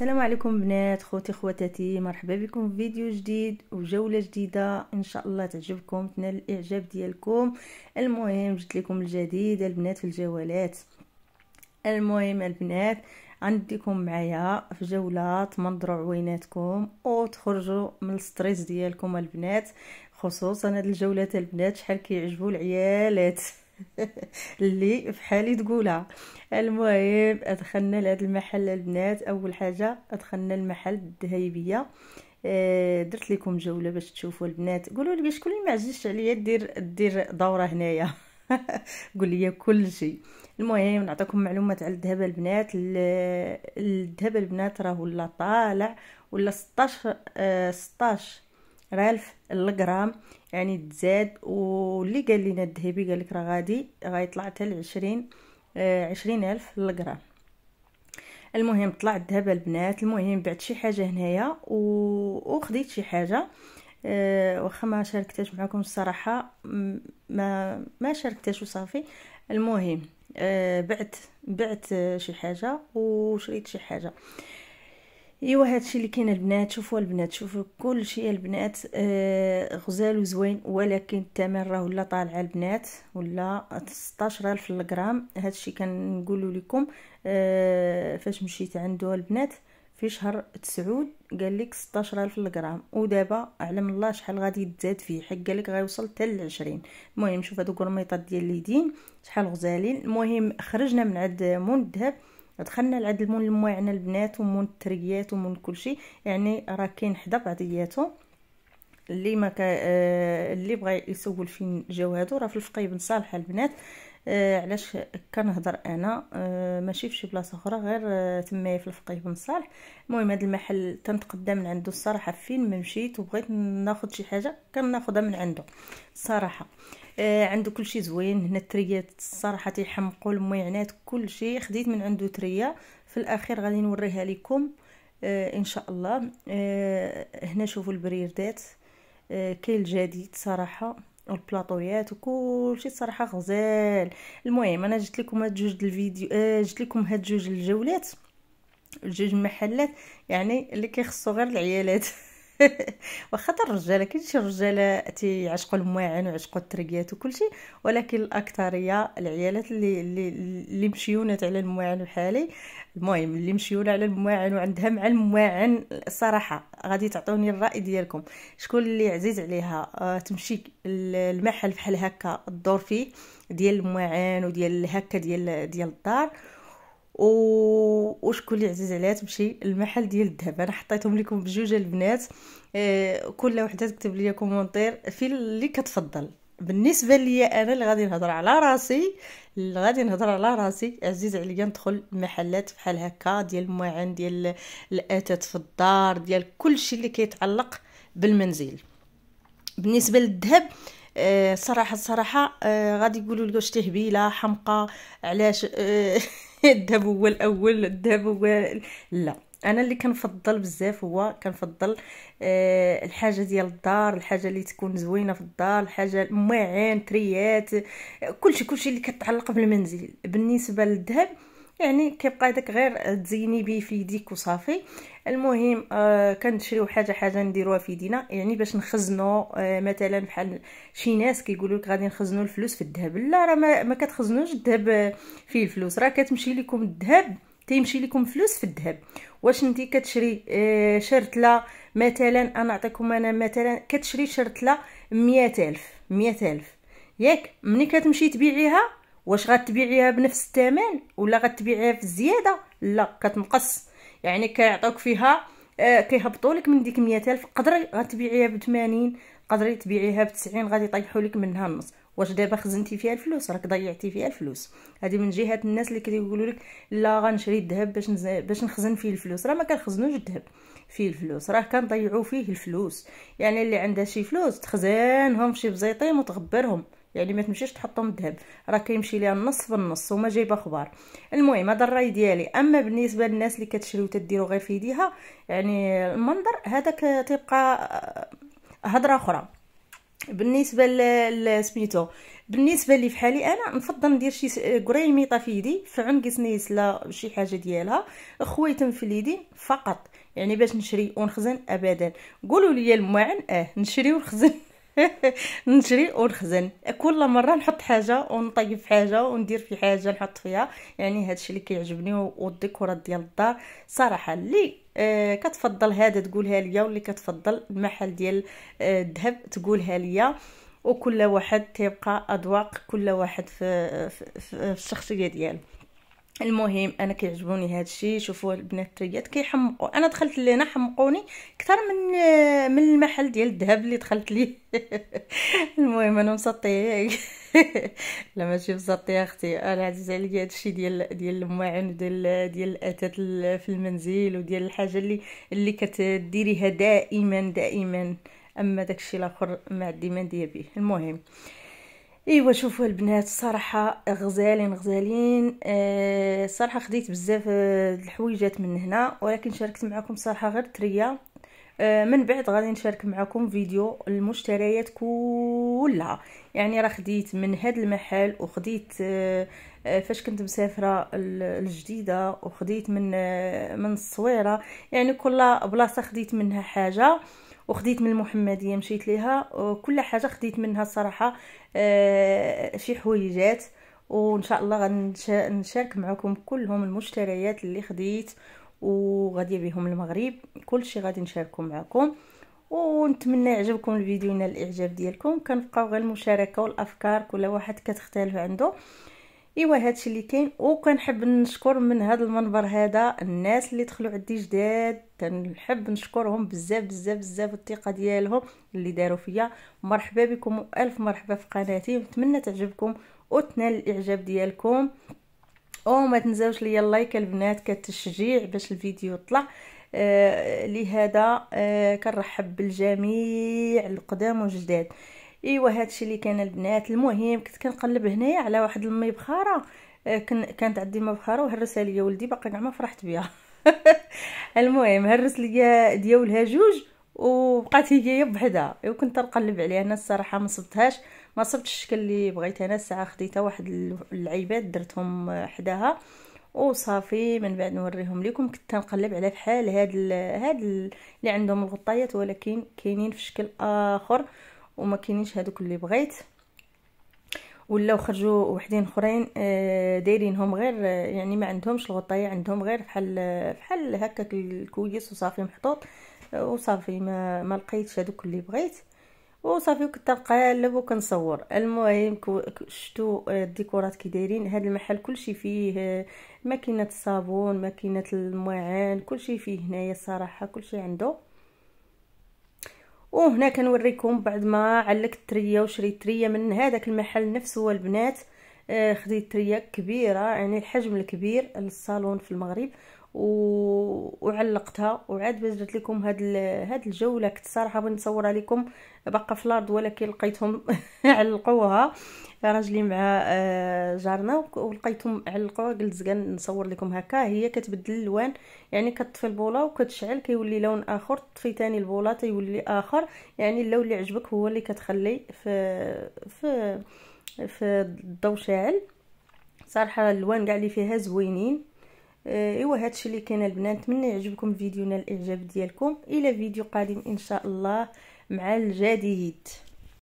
السلام عليكم بنات خوتي خواتاتي مرحبا بكم في فيديو جديد وجوله جديده ان شاء الله تعجبكم تنال الاعجاب ديالكم المهم جبت لكم الجديد البنات في الجوالات المهم البنات غنديكم معايا في جوله تمنظروا عويناتكم وتخرجوا من الستريس ديالكم البنات خصوصا هاد الجولات البنات شحال كيعجبوا العيالات اللي حالي تقولها المهم ادخلنا لهذا المحل البنات اول حاجه ادخلنا المحل الذهبيه آه، درت لكم جوله باش تشوفوا البنات قولوا لي شكون اللي ما عجبش عليا دير دير دوره هنايا قول لي كل شيء المهم نعطيكم معلومات على الذهب البنات الذهب البنات راه ولا طالع ولا 16 16 آه، رالف الغرام يعني تزاد واللي قال لنا الذهبي قال لك راه غادي غيطلع حتى ل 20 آه، عشرين الف الغرام المهم طلع الذهب البنات المهم بعت شي حاجه هنايا وخديت شي حاجه أه واخا ما شاركتش معكم الصراحه ما ما شاركتش وصافي المهم أه بعت بعت شي حاجه وشريت شي حاجه ايوا هادشي اللي كاين البنات شوفوا البنات شوفوا كل شيء البنات آه غزال وزوين ولكن الثمن راه ولا طالع البنات ولا 16000 الغرام هادشي كنقولوا لكم آه فاش مشيت عنده البنات في شهر تسعود قال لك 16000 الغرام ودابا علم الله شحال غادي يتزاد فيه حق قال لك غيوصل حتى ل 20 المهم شوف هادو قرميطات ديال اليدين شحال غزالين المهم خرجنا من عند مول الذهب دخلنا لعند المون الموعنا البنات ومون التريات ومون كلشي يعني راه كاين حدا بعضياتو اللي ما كا آه، اللي بغى يسول فين جاو هادو راه في الفقي بن صالح البنات آه، علاش كنهضر انا آه ماشي فشي بلاصه اخرى غير آه، تمايا في الفقيه بن صالح المهم هذا المحل تنتقدم من عنده الصراحه فين ما مشيت وبغيت ناخذ شي حاجه كناخذها من عنده الصراحه آه عنده كل شيء زوين هنا التريات الصراحه تيحمقوا الميعنات كل شيء خديت من عنده تريه في الاخير غادي نوريها لكم آه ان شاء الله آه هنا شوفوا البريردات آه كاين الجديد صراحه وكل شيء صراحه غزال المهم انا جيت لكم هاد جوج الفيديو آه جيت لكم هاد جوج الجولات جوج محلات يعني اللي كيخصو غير العيالات واخا الرجاله كاين شي رجاله تيعشقوا المواعن ويعشقوا الترقيات وكلشي ولكن الاكثريه العيالات اللي اللي اللي مشيونات على المواعن بحالي المهم اللي مشيونه على المواعن وعندها مع المواعن الصراحه غادي تعطوني الراي ديالكم شكون اللي عزيز عليها آه تمشي المحل بحال هكا الدور فيه ديال المواعن وديال هكا ديال ديال الدار و... وشكون اللي عزيز عليها تمشي المحل ديال الذهب انا حطيتهم لكم بجوج البنات آه، كل وحده تكتب لي كومونتير في اللي كتفضل بالنسبه ليا انا اللي غادي نهضر على راسي اللي غادي نهضر على راسي عزيز عليا ندخل محلات بحال هكا ديال المواعن ديال الاتات في الدار ديال كل شيء اللي كيتعلق بالمنزل بالنسبه للذهب آه آه، صراحه الصراحه آه، غادي يقولوا لك واش تهبيله حمقى علاش آه، الذهب هو الاول الذهب هو لا انا اللي كنفضل بزاف هو كنفضل أه الحاجه ديال الدار الحاجه اللي تكون زوينه في الدار الحاجه المواعين تريات كلشي كلشي اللي كتعلق بالمنزل بالنسبه للذهب يعني كيبقى داك غير تزيني به في يديك وصافي المهم آه كنشريو حاجه حاجه نديروها في يدينا يعني باش نخزنوا آه مثلا بحال شي ناس كيقولوا لك غادي نخزنوا الفلوس في الذهب لا راه ما, ما كتخزنوش الذهب آه، فيه الفلوس راه كتمشي لكم الذهب تيمشي لكم فلوس في الذهب واش انت كتشري آه شرتله مثلا انا نعطيكم انا مثلا كتشري شرتله مئة ألف مئة ألف ياك ملي كتمشي تبيعيها واش غتبيعيها بنفس الثمن ولا غتبيعيها في الزياده لا كتنقص يعني كيعطيوك فيها آه، كيهبطوا لك من ديك 100000 قدري غتبيعيها ب 80 قدري تبيعيها ب 90 غادي يطيحوا لك منها النص واش دابا خزنتي فيها الفلوس راك ضيعتي فيها الفلوس هذه من جهه الناس اللي كيقولوا لك لا غنشري الذهب باش نز... باش نخزن فيه الفلوس راه ما كنخزنوش الذهب فيه الفلوس راه كنضيعوا فيه الفلوس يعني اللي عندها شي فلوس تخزنهم في شي بزيطيم وتغبرهم يعني ما تمشيش تحطهم الذهب راه كيمشي ليها النص بالنص وما جايبه خبار المهم هذا الراي ديالي اما بالنسبه للناس اللي كتشريو وتديرو غير في يديها يعني المنظر هذاك تيبقى آه، هضره اخرى بالنسبه لسميتو بالنسبه لي فحالي انا نفضل ندير شي كريميطه في يدي في عنق لا شي حاجه ديالها خويتم في يدي فقط يعني باش نشري ونخزن ابدا قولوا لي المواعن اه نشري ونخزن نجري ونخزن كل مره نحط حاجه ونطيب حاجه وندير في حاجه نحط فيها يعني هادشي اللي كيعجبني والديكورات ديال الدار صراحه اللي آه، كتفضل هذا تقولها ليا واللي كتفضل المحل ديال آه، الذهب تقولها ليا وكل واحد تيبقى اذواق كل واحد في, في, في الشخصيه ديالو المهم انا كيعجبوني هذا الشيء شوفوا البنات التريات كيحمقوا انا دخلت لهنا حمقوني اكثر من من المحل ديال الذهب اللي دخلت ليه المهم انا مسطيه لا ماشي مسطيه اختي انا عزيز عليا هذا الشيء ديال ديال المواعن ديال ديال الاثاث في المنزل وديال الحاجه اللي اللي كتديريها دائما دائما اما داكشي الاخر ما عندي ما ندير به المهم آه ايوا شوفوا البنات الصراحه غزالين غزالين آه الصراحه خديت بزاف آه، الحويجات من هنا ولكن شاركت معكم صراحه غير تريا آه من بعد غادي نشارك معكم فيديو المشتريات كلها يعني راه خديت من هاد المحل وخديت آه, آه، فاش كنت مسافره الجديده وخديت من آه، من الصويره يعني كل بلاصه خديت منها حاجه وخديت من المحمديه مشيت ليها كل حاجه خديت منها الصراحه آه، شي حويجات وان شاء الله غنشارك معكم كلهم المشتريات اللي خديت وغادي بهم المغرب كلشي غادي نشاركو معكم ونتمنى يعجبكم الفيديو ينال الاعجاب ديالكم كنبقاو غير المشاركه والافكار كل واحد كتختلف عنده ايوا هادشي اللي كاين وكنحب نشكر من هذا المنبر هذا الناس اللي دخلوا عندي جداد كنحب نشكرهم بزاف بزاف بزاف الثقه ديالهم اللي داروا فيا مرحبا بكم والف مرحبا في قناتي نتمنى تعجبكم وتنال الاعجاب ديالكم وما تنساوش ليا اللايك البنات كتشجيع باش الفيديو يطلع آه لهذا آه كنرحب بالجميع القدام والجداد ايوا هادشي اللي كان البنات المهم كنت كنقلب هنايا على واحد المي بخاره آه، كانت عندي مبخره وهرسها ليا ولدي باقي كاع ما فرحت بها المهم هرس ليا ديالها جوج وبقات هي بحدها وكنت نقلب عليها انا الصراحه ما صبتهاش ما صبتش الشكل اللي بغيت انا الساعه خديتها واحد العيبات درتهم حداها وصافي من بعد نوريهم لكم كنت نقلب على بحال هاد هاد اللي عندهم الغطايات ولكن كاينين في شكل اخر وما كاينينش هذوك اللي بغيت ولاو خرجوا وحدين اخرين آه، دايرينهم غير آه، يعني ما عندهمش الغطايه عندهم غير بحال آه، بحال هكاك الكويس وصافي محطوط وصافي ما ما لقيتش هذوك اللي بغيت وصافي كنت نقلب وكنصور المهم شفتوا الديكورات كي دايرين هذا المحل كلشي فيه ماكينه الصابون ماكينه المواعن كلشي فيه هنايا الصراحه كلشي عنده وهنا كنوريكم بعد ما علقت تريه وشريت تريه من هذاك المحل نفسه البنات آه، خديت تريه كبيره يعني الحجم الكبير للصالون في المغرب و... وعلقتها وعاد بزرت لكم هاد ال... هاد الجوله كنت صراحه بغيت نصورها لكم باقا في الارض ولكن لقيتهم علقوها راجلي مع آه، جارنا ولقيتهم علقوها قلت كان نصور لكم هكا هي كتبدل الالوان يعني كطفي البوله وكتشعل كيولي لون اخر طفي ثاني البوله تيولي اخر يعني اللون اللي عجبك هو اللي كتخلي في في في الضو شاعل صراحه الالوان كاع اللي فيها زوينين آه، ايوا هادشي اللي كاين البنات نتمنى يعجبكم الفيديو نال الاعجاب ديالكم الى فيديو قادم ان شاء الله مع الجديد